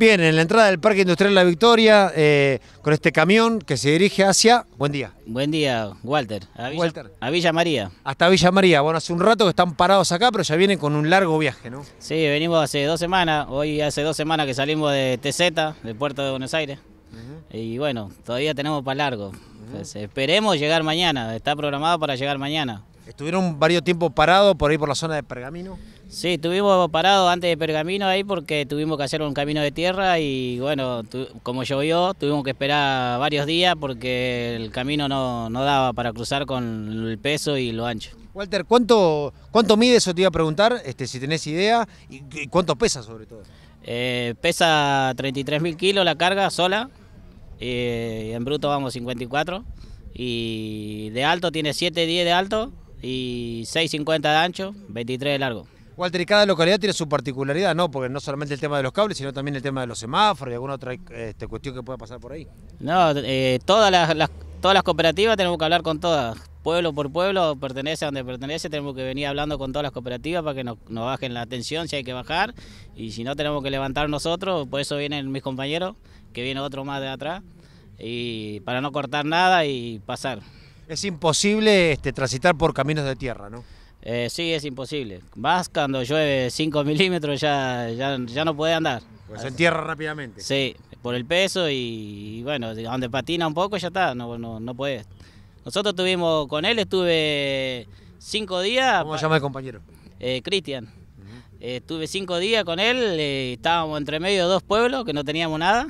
Bien, en la entrada del Parque Industrial La Victoria, eh, con este camión que se dirige hacia... Buen día. Buen día, Walter. A Villa, Walter. A Villa María. Hasta Villa María. Bueno, hace un rato que están parados acá, pero ya vienen con un largo viaje, ¿no? Sí, venimos hace dos semanas. Hoy hace dos semanas que salimos de TZ, del puerto de Buenos Aires. Y bueno, todavía tenemos para largo. Pues, esperemos llegar mañana. Está programado para llegar mañana. Estuvieron varios tiempos parados por ahí por la zona de Pergamino. Sí, estuvimos parados antes de Pergamino ahí porque tuvimos que hacer un camino de tierra y bueno, como llovió, tuvimos que esperar varios días porque el camino no, daba para cruzar con el peso y lo ancho. Walter, ¿cuánto, cuánto mide eso? Te iba a preguntar, este, si tenés idea, y, cuánto pesa sobre todo. Eh, pesa 33.000 kilos la carga sola, eh, en bruto vamos 54, y de alto tiene 7, 10 de alto y 6,50 de ancho, 23 de largo. Walter, y cada localidad tiene su particularidad, ¿no? Porque no solamente el tema de los cables, sino también el tema de los semáforos y alguna otra este, cuestión que pueda pasar por ahí. No, eh, todas, las, cooperativas tenemos que hablar con todas. Pueblo por pueblo, pertenece a donde pertenece, tenemos que venir hablando con todas las cooperativas para que nos, bajen la tensión si hay que bajar. Y si no, tenemos que levantar nosotros, por eso vienen mis compañeros, que viene otro más de atrás, y para no cortar nada y pasar. Es imposible este, transitar por caminos de tierra, ¿no? Eh, sí, es imposible. Vas cuando llueve 5 milímetros, ya, ya, no puede andar. Pues se entierra rápidamente. Sí, por el peso y, bueno, donde patina un poco ya está, no, no, no puede. Nosotros tuvimos, con él estuve 5 días. ¿Cómo se llama el compañero? Eh, Cristian. Eh, estuve 5 días con él, eh, estábamos entre medio de dos pueblos que no teníamos nada,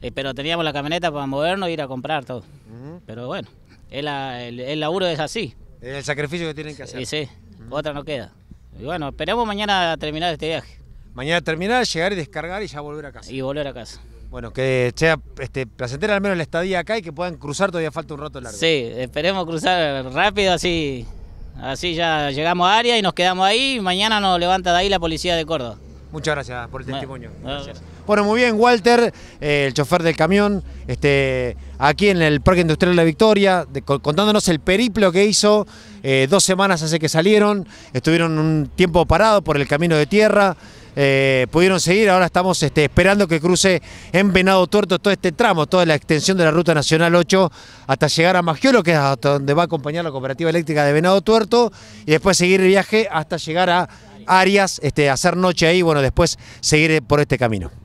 eh, pero teníamos la camioneta para movernos e ir a comprar todo. Pero bueno el, laburo es así. El sacrificio que tienen que hacer. sí sí, otra no queda. Y bueno, esperemos mañana terminar este viaje. Mañana terminar, llegar y descargar y ya volver a casa. Y volver a casa. Bueno, que sea este, placentera al menos la estadía acá y que puedan cruzar, todavía falta un rato largo. Sí, esperemos cruzar rápido, así, así ya llegamos a área y nos quedamos ahí. Mañana nos levanta de ahí la policía de Córdoba. Muchas gracias por el testimonio. Bueno, muy bien, Walter, eh, el chofer del camión, este, aquí en el Parque Industrial La Victoria, contándonos el periplo que hizo, eh, dos semanas hace que salieron, estuvieron un tiempo parado por el camino de tierra, eh, pudieron seguir, ahora estamos este, esperando que cruce en Venado Tuerto todo este tramo, toda la extensión de la Ruta Nacional 8 hasta llegar a Maggiolo, que es hasta donde va a acompañar la cooperativa eléctrica de Venado Tuerto, y después seguir el viaje hasta llegar a Arias, este, hacer noche ahí, bueno, después seguir por este camino.